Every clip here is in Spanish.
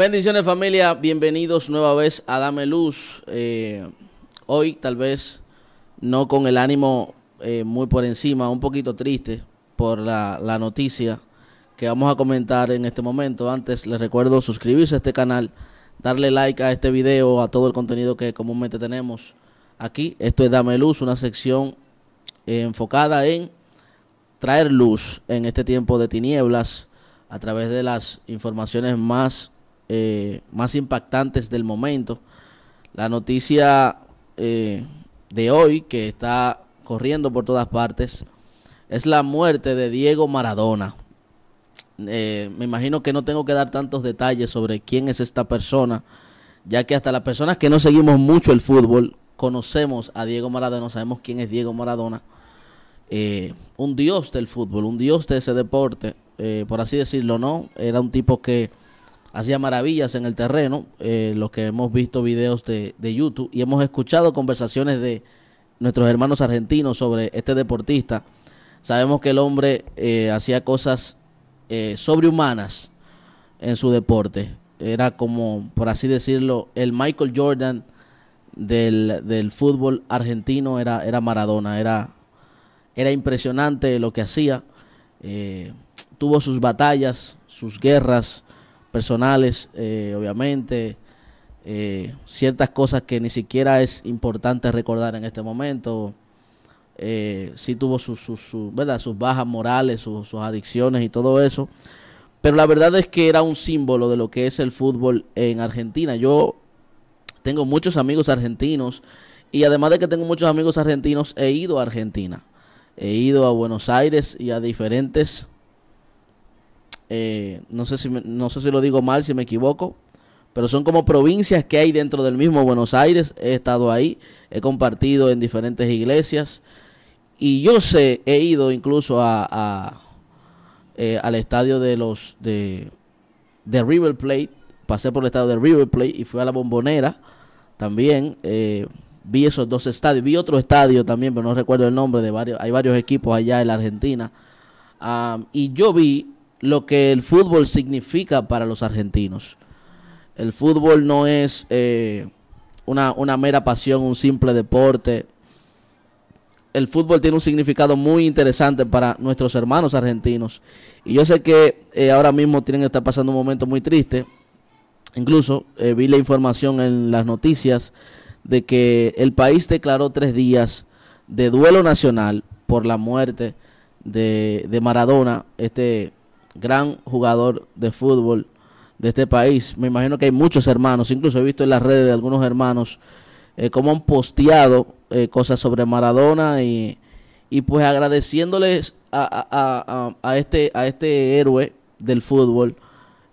Bendiciones familia, bienvenidos nueva vez a Dame Luz. Eh, hoy tal vez no con el ánimo eh, muy por encima, un poquito triste por la, noticia que vamos a comentar en este momento. Antes les recuerdo suscribirse a este canal, darle like a este video, a todo el contenido que comúnmente tenemos aquí. Esto es Dame Luz, una sección eh, enfocada en traer luz en este tiempo de tinieblas a través de las informaciones más eh, más impactantes del momento. La noticia eh, de hoy que está corriendo por todas partes es la muerte de Diego Maradona. Eh, me imagino que no tengo que dar tantos detalles sobre quién es esta persona, ya que hasta las personas que no seguimos mucho el fútbol conocemos a Diego Maradona, sabemos quién es Diego Maradona. un dios del fútbol, un dios de ese deporte, por así decirlo, ¿no? Era un tipo que hacía maravillas en el terreno, eh, los que hemos visto videos de, YouTube y hemos escuchado conversaciones de nuestros hermanos argentinos sobre este deportista. Sabemos que el hombre eh, hacía cosas eh, sobrehumanas en su deporte. Era como, por así decirlo, el Michael Jordan del, del fútbol argentino era, era Maradona. Era, era impresionante lo que hacía. tuvo sus batallas, sus guerras, personales, eh, obviamente, eh, ciertas cosas que ni siquiera es importante recordar en este momento. Eh, sí tuvo sus, ¿verdad? sus bajas morales, sus adicciones y todo eso. Pero la verdad es que era un símbolo de lo que es el fútbol en Argentina. Yo tengo muchos amigos argentinos y además de que tengo muchos amigos argentinos, he ido a Argentina. He ido a Buenos Aires y a diferentes eh, no, sé si no sé si lo digo mal, si me equivoco, pero son como provincias que hay dentro del mismo Buenos Aires. He estado ahí, he compartido en diferentes iglesias y yo sé, he ido incluso a, eh, al estadio de los de, River Plate, pasé por el estadio de River Plate y fui a la bombonera también. Eh, vi esos dos estadios, vi otro estadio también, pero no recuerdo el nombre de varios, hay varios equipos allá en la Argentina. Ah, y yo vi lo que el fútbol significa para los argentinos. El fútbol no es eh, una, mera pasión, un simple deporte. El fútbol tiene un significado muy interesante para nuestros hermanos argentinos. Y yo sé que eh, ahora mismo tienen que estar pasando un momento muy triste. Incluso eh, vi la información en las noticias de que el país declaró tres días de duelo nacional por la muerte de, de Maradona, este gran jugador de fútbol de este país. Me imagino que hay muchos hermanos, incluso he visto en las redes de algunos hermanos eh, cómo han posteado eh, cosas sobre Maradona y, pues agradeciéndoles a, este, a este héroe del fútbol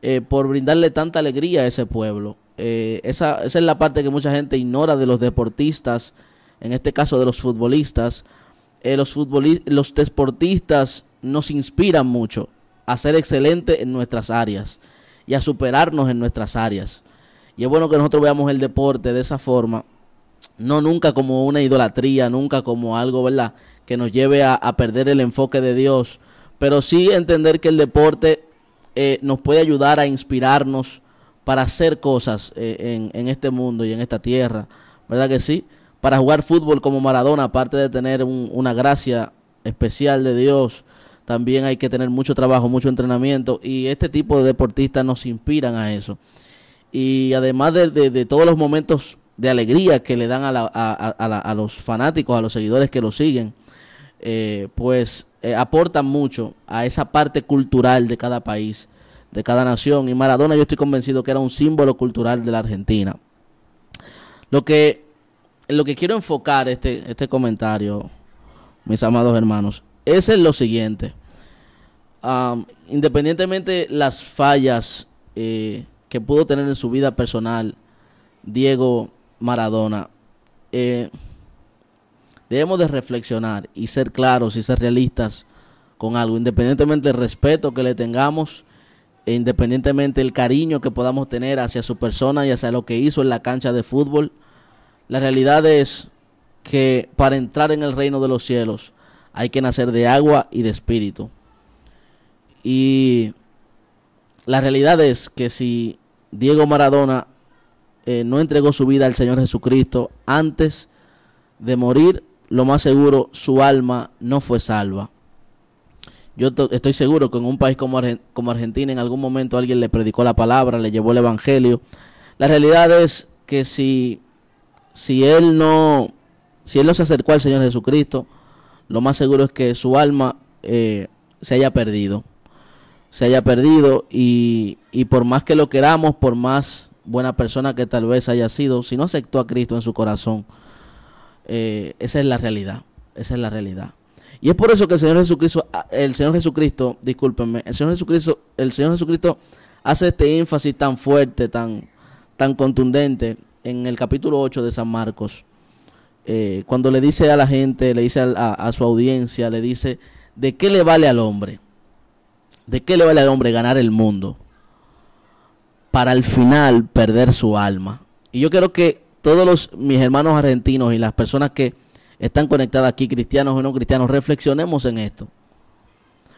eh, por brindarle tanta alegría a ese pueblo. Eh, esa, es la parte que mucha gente ignora de los deportistas, en este caso de los futbolistas. los, futbolistas los deportistas nos inspiran mucho a ser excelente en nuestras áreas y a superarnos en nuestras áreas. Y es bueno que nosotros veamos el deporte de esa forma, no nunca como una idolatría, nunca como algo, ¿verdad?, que nos lleve a, perder el enfoque de Dios, pero sí entender que el deporte eh, nos puede ayudar a inspirarnos para hacer cosas eh, en, este mundo y en esta tierra, ¿verdad que sí? Para jugar fútbol como Maradona, aparte de tener una gracia especial de Dios, también hay que tener mucho trabajo, mucho entrenamiento y este tipo de deportistas nos inspiran a eso. Y además de, todos los momentos de alegría que le dan a, los fanáticos, a los seguidores que lo siguen, eh, pues eh, aportan mucho a esa parte cultural de cada país, de cada nación. Y Maradona yo estoy convencido que era un símbolo cultural de la Argentina. Lo que, lo que quiero enfocar este, este comentario, mis amados hermanos, es lo siguiente. independientemente las fallas eh, que pudo tener en su vida personal Diego Maradona, eh, debemos de reflexionar y ser claros y ser realistas con algo, independientemente del respeto que le tengamos, e independientemente el cariño que podamos tener hacia su persona y hacia lo que hizo en la cancha de fútbol, la realidad es que para entrar en el reino de los cielos, hay que nacer de agua y de espíritu. Y la realidad es que si Diego Maradona eh, no entregó su vida al Señor Jesucristo antes de morir, lo más seguro su alma no fue salva. Yo estoy seguro que en un país como, como Argentina en algún momento alguien le predicó la palabra, le llevó el Evangelio. La realidad es que si, si, él no, si él no se acercó al Señor Jesucristo, lo más seguro es que su alma eh, se haya perdido. Se haya perdido y, por más que lo queramos, por más buena persona que tal vez haya sido, si no aceptó a Cristo en su corazón, eh, esa es la realidad. Esa es la realidad. Y es por eso que el Señor Jesucristo, ah, el Señor Jesucristo, discúlpenme, el Señor Jesucristo, el Señor Jesucristo hace este énfasis tan fuerte, tan, tan contundente en el capítulo 8 de San Marcos. Eh, cuando le dice a la gente, le dice a, su audiencia, le dice, ¿de qué le vale al hombre? ¿De qué le vale al hombre ganar el mundo? Para al final perder su alma. Y yo quiero que todos los, mis hermanos argentinos y las personas que están conectadas aquí, cristianos o no cristianos, reflexionemos en esto.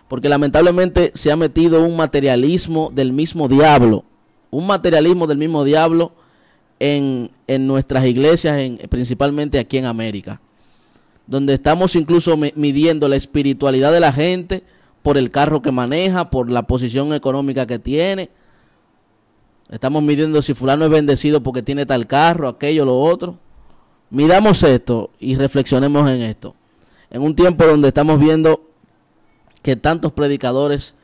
Porque lamentablemente se ha metido un materialismo del mismo diablo. Un materialismo del mismo diablo en, nuestras iglesias, en, principalmente aquí en América, donde estamos incluso midiendo la espiritualidad de la gente por el carro que maneja, por la posición económica que tiene. Estamos midiendo si fulano es bendecido porque tiene tal carro, aquello, lo otro. Midamos esto y reflexionemos en esto. En un tiempo donde estamos viendo que tantos predicadores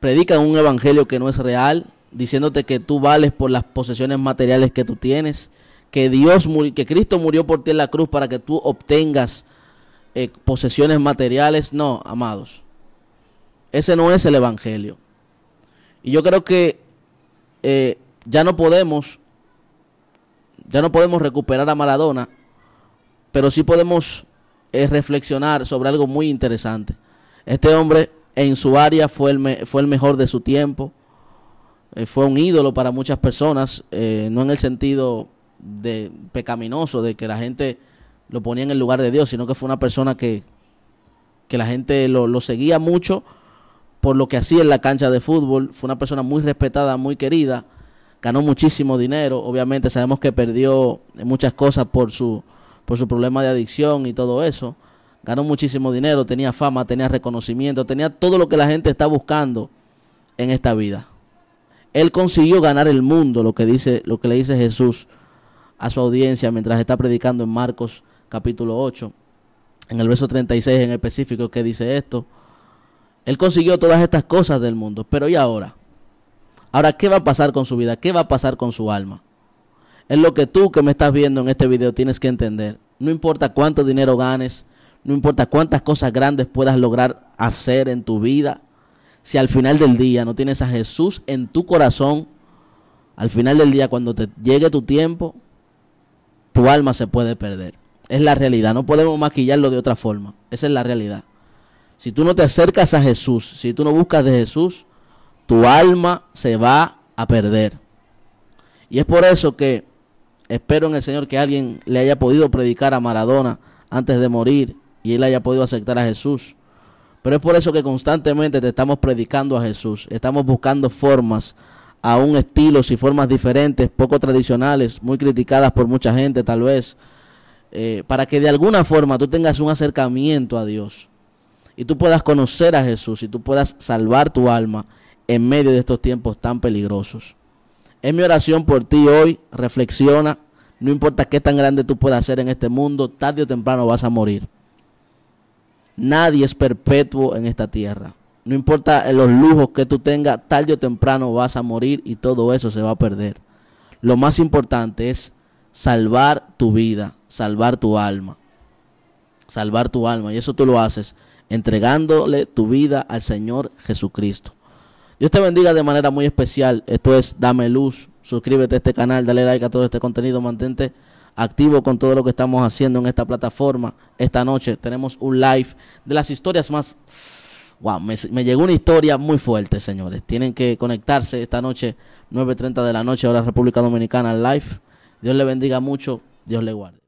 predican un evangelio que no es real, diciéndote que tú vales por las posesiones materiales que tú tienes, que Dios que Cristo murió por ti en la cruz para que tú obtengas eh, posesiones materiales. No, amados. Ese no es el Evangelio. Y yo creo que eh, ya no podemos, ya no podemos recuperar a Maradona, pero sí podemos eh, reflexionar sobre algo muy interesante. Este hombre en su área fue el, fue el mejor de su tiempo eh, fue un ídolo para muchas personas, eh, no en el sentido de pecaminoso, de que la gente lo ponía en el lugar de Dios, sino que fue una persona que, la gente lo, lo seguía mucho por lo que hacía en la cancha de fútbol, fue una persona muy respetada, muy querida, ganó muchísimo dinero, obviamente sabemos que perdió muchas cosas por su, por su problema de adicción y todo eso, ganó muchísimo dinero, tenía fama, tenía reconocimiento, tenía todo lo que la gente está buscando en esta vida él consiguió ganar el mundo, lo que, dice, lo que le dice Jesús a su audiencia mientras está predicando en Marcos capítulo 8, en el verso 36 en específico que dice esto. Él consiguió todas estas cosas del mundo, pero ¿y ahora? Ahora, ¿qué va a pasar con su vida? ¿Qué va a pasar con su alma? Es lo que tú que me estás viendo en este video tienes que entender. No importa cuánto dinero ganes, no importa cuántas cosas grandes puedas lograr hacer en tu vida, si al final del día no tienes a Jesús en tu corazón, al final del día cuando te llegue tu tiempo, tu alma se puede perder. Es la realidad, no podemos maquillarlo de otra forma. Esa es la realidad. Si tú no te acercas a Jesús, si tú no buscas de Jesús, tu alma se va a perder. Y es por eso que espero en el Señor que alguien le haya podido predicar a Maradona antes de morir y él haya podido aceptar a Jesús. Pero es por eso que constantemente te estamos predicando a Jesús. Estamos buscando formas, aún estilos y formas diferentes, poco tradicionales, muy criticadas por mucha gente tal vez, eh, para que de alguna forma tú tengas un acercamiento a Dios y tú puedas conocer a Jesús y tú puedas salvar tu alma en medio de estos tiempos tan peligrosos. Es mi oración por ti hoy, reflexiona, no importa qué tan grande tú puedas ser en este mundo, tarde o temprano vas a morir. Nadie es perpetuo en esta tierra. No importa los lujos que tú tengas, tarde o temprano vas a morir y todo eso se va a perder. Lo más importante es salvar tu vida, salvar tu alma. Salvar tu alma. Y eso tú lo haces entregándole tu vida al Señor Jesucristo. Dios te bendiga de manera muy especial. Esto es Dame Luz. Suscríbete a este canal, dale like a todo este contenido, mantente activo con todo lo que estamos haciendo en esta plataforma. Esta noche tenemos un live de las historias más... Wow, me, llegó una historia muy fuerte, señores. Tienen que conectarse esta noche, 9.30 de la noche, hora República Dominicana, live. Dios le bendiga mucho, Dios le guarde.